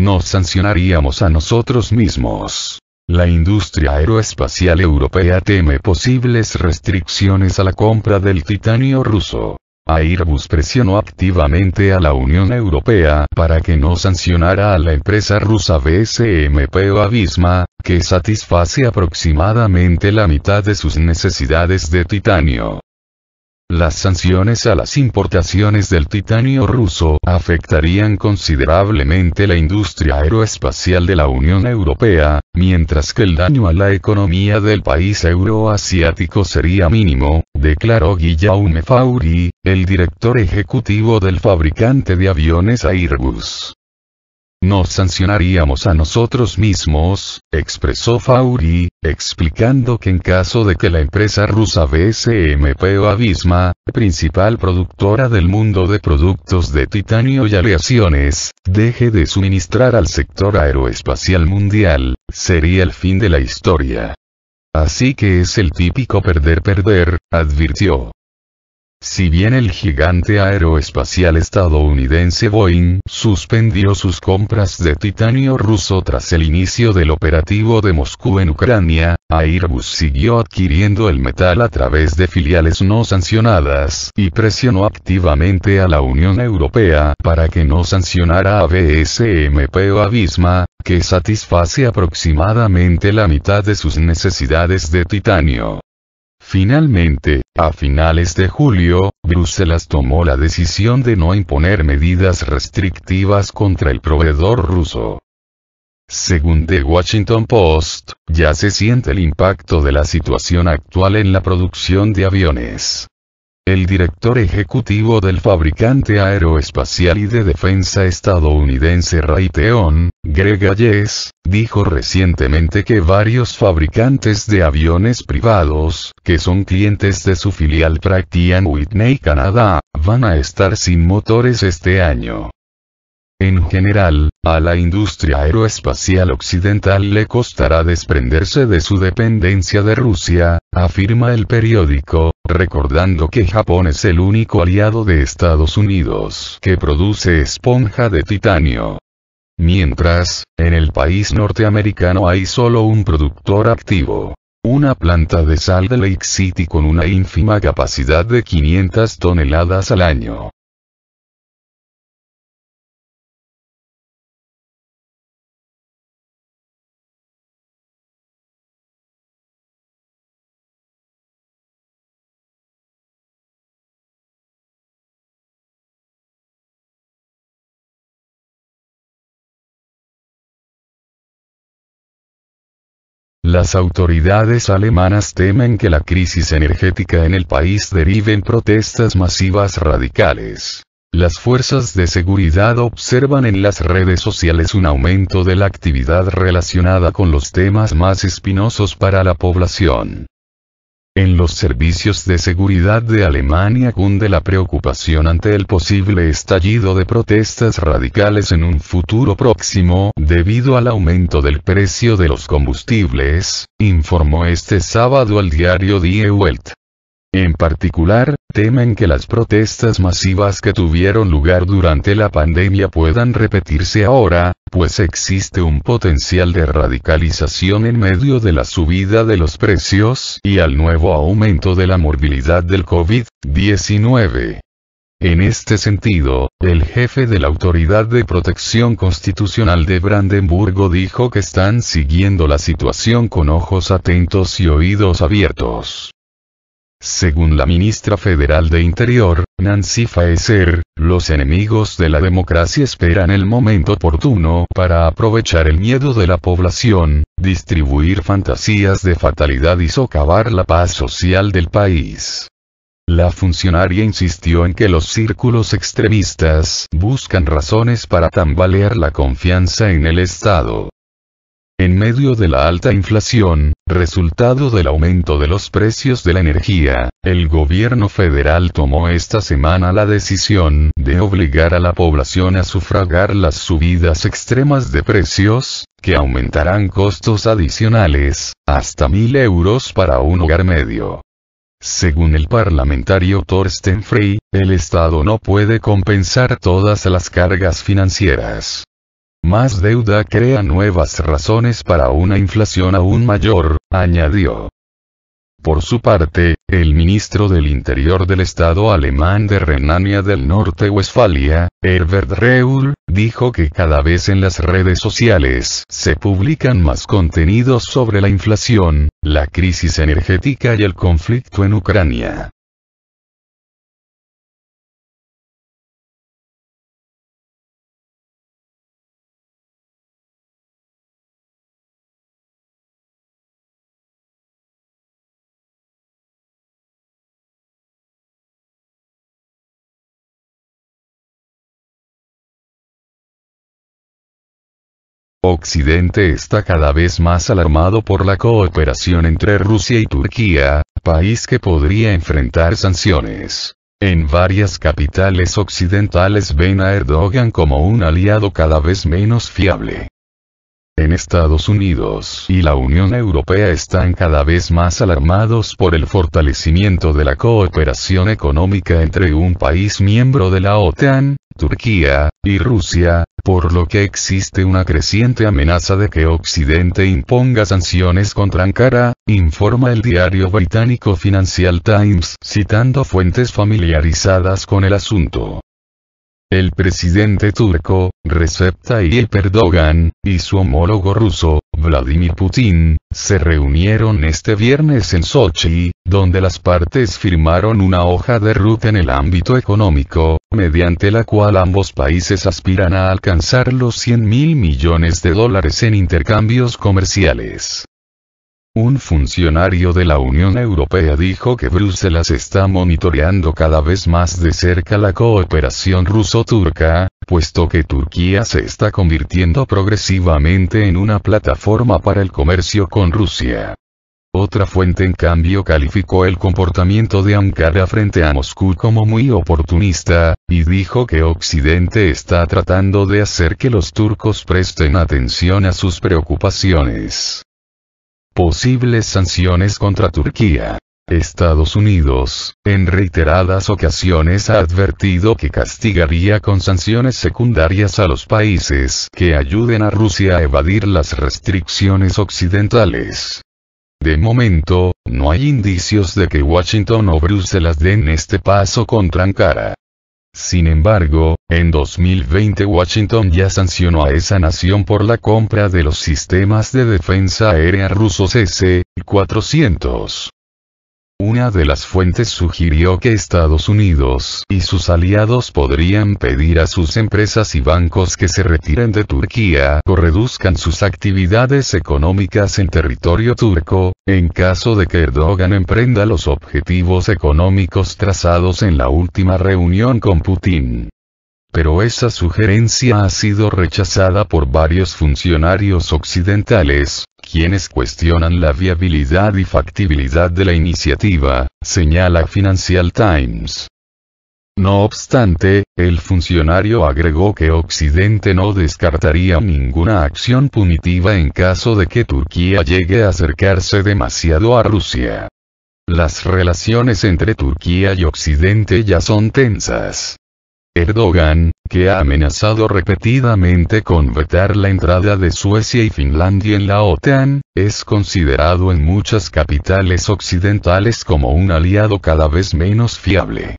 Nos sancionaríamos a nosotros mismos. La industria aeroespacial europea teme posibles restricciones a la compra del titanio ruso. Airbus presionó activamente a la Unión Europea para que no sancionara a la empresa rusa BSMP o Abisma, que satisface aproximadamente la mitad de sus necesidades de titanio. Las sanciones a las importaciones del titanio ruso afectarían considerablemente la industria aeroespacial de la Unión Europea, mientras que el daño a la economía del país euroasiático sería mínimo, declaró Guillaume Fauri, el director ejecutivo del fabricante de aviones Airbus nos sancionaríamos a nosotros mismos, expresó Fauri, explicando que en caso de que la empresa rusa BSMP o Abisma, principal productora del mundo de productos de titanio y aleaciones, deje de suministrar al sector aeroespacial mundial, sería el fin de la historia. Así que es el típico perder-perder, advirtió. Si bien el gigante aeroespacial estadounidense Boeing suspendió sus compras de titanio ruso tras el inicio del operativo de Moscú en Ucrania, Airbus siguió adquiriendo el metal a través de filiales no sancionadas y presionó activamente a la Unión Europea para que no sancionara a BSMP o Abisma, que satisface aproximadamente la mitad de sus necesidades de titanio. Finalmente, a finales de julio, Bruselas tomó la decisión de no imponer medidas restrictivas contra el proveedor ruso. Según The Washington Post, ya se siente el impacto de la situación actual en la producción de aviones. El director ejecutivo del fabricante aeroespacial y de defensa estadounidense Raytheon, Greg dijo recientemente que varios fabricantes de aviones privados, que son clientes de su filial Pratt Whitney Canadá, van a estar sin motores este año. En general, a la industria aeroespacial occidental le costará desprenderse de su dependencia de Rusia, afirma el periódico, recordando que Japón es el único aliado de Estados Unidos que produce esponja de titanio. Mientras, en el país norteamericano hay solo un productor activo. Una planta de sal de Lake City con una ínfima capacidad de 500 toneladas al año. Las autoridades alemanas temen que la crisis energética en el país derive en protestas masivas radicales. Las fuerzas de seguridad observan en las redes sociales un aumento de la actividad relacionada con los temas más espinosos para la población. En los servicios de seguridad de Alemania cunde la preocupación ante el posible estallido de protestas radicales en un futuro próximo debido al aumento del precio de los combustibles, informó este sábado el diario Die Welt. En particular, temen que las protestas masivas que tuvieron lugar durante la pandemia puedan repetirse ahora, pues existe un potencial de radicalización en medio de la subida de los precios y al nuevo aumento de la morbilidad del COVID-19. En este sentido, el jefe de la Autoridad de Protección Constitucional de Brandenburgo dijo que están siguiendo la situación con ojos atentos y oídos abiertos. Según la ministra federal de Interior, Nancy Faeser, los enemigos de la democracia esperan el momento oportuno para aprovechar el miedo de la población, distribuir fantasías de fatalidad y socavar la paz social del país. La funcionaria insistió en que los círculos extremistas buscan razones para tambalear la confianza en el Estado. En medio de la alta inflación, Resultado del aumento de los precios de la energía, el gobierno federal tomó esta semana la decisión de obligar a la población a sufragar las subidas extremas de precios, que aumentarán costos adicionales, hasta mil euros para un hogar medio. Según el parlamentario Thorsten Frey, el Estado no puede compensar todas las cargas financieras. Más deuda crea nuevas razones para una inflación aún mayor, añadió. Por su parte, el ministro del Interior del Estado alemán de Renania del Norte-Westfalia, Herbert Reul, dijo que cada vez en las redes sociales se publican más contenidos sobre la inflación, la crisis energética y el conflicto en Ucrania. Occidente está cada vez más alarmado por la cooperación entre Rusia y Turquía, país que podría enfrentar sanciones. En varias capitales occidentales ven a Erdogan como un aliado cada vez menos fiable. En Estados Unidos y la Unión Europea están cada vez más alarmados por el fortalecimiento de la cooperación económica entre un país miembro de la OTAN Turquía, y Rusia, por lo que existe una creciente amenaza de que Occidente imponga sanciones contra Ankara, informa el diario británico Financial Times citando fuentes familiarizadas con el asunto. El presidente turco, Recep Tayyip Erdogan, y su homólogo ruso, Vladimir Putin, se reunieron este viernes en Sochi, donde las partes firmaron una hoja de ruta en el ámbito económico, mediante la cual ambos países aspiran a alcanzar los 100 mil millones de dólares en intercambios comerciales. Un funcionario de la Unión Europea dijo que Bruselas está monitoreando cada vez más de cerca la cooperación ruso-turca, puesto que Turquía se está convirtiendo progresivamente en una plataforma para el comercio con Rusia. Otra fuente en cambio calificó el comportamiento de Ankara frente a Moscú como muy oportunista, y dijo que Occidente está tratando de hacer que los turcos presten atención a sus preocupaciones posibles sanciones contra Turquía. Estados Unidos, en reiteradas ocasiones ha advertido que castigaría con sanciones secundarias a los países que ayuden a Rusia a evadir las restricciones occidentales. De momento, no hay indicios de que Washington o Bruselas den este paso contra Ankara. Sin embargo, en 2020 Washington ya sancionó a esa nación por la compra de los sistemas de defensa aérea rusos S-400. Una de las fuentes sugirió que Estados Unidos y sus aliados podrían pedir a sus empresas y bancos que se retiren de Turquía o reduzcan sus actividades económicas en territorio turco, en caso de que Erdogan emprenda los objetivos económicos trazados en la última reunión con Putin pero esa sugerencia ha sido rechazada por varios funcionarios occidentales, quienes cuestionan la viabilidad y factibilidad de la iniciativa, señala Financial Times. No obstante, el funcionario agregó que Occidente no descartaría ninguna acción punitiva en caso de que Turquía llegue a acercarse demasiado a Rusia. Las relaciones entre Turquía y Occidente ya son tensas. Erdogan, que ha amenazado repetidamente con vetar la entrada de Suecia y Finlandia en la OTAN, es considerado en muchas capitales occidentales como un aliado cada vez menos fiable.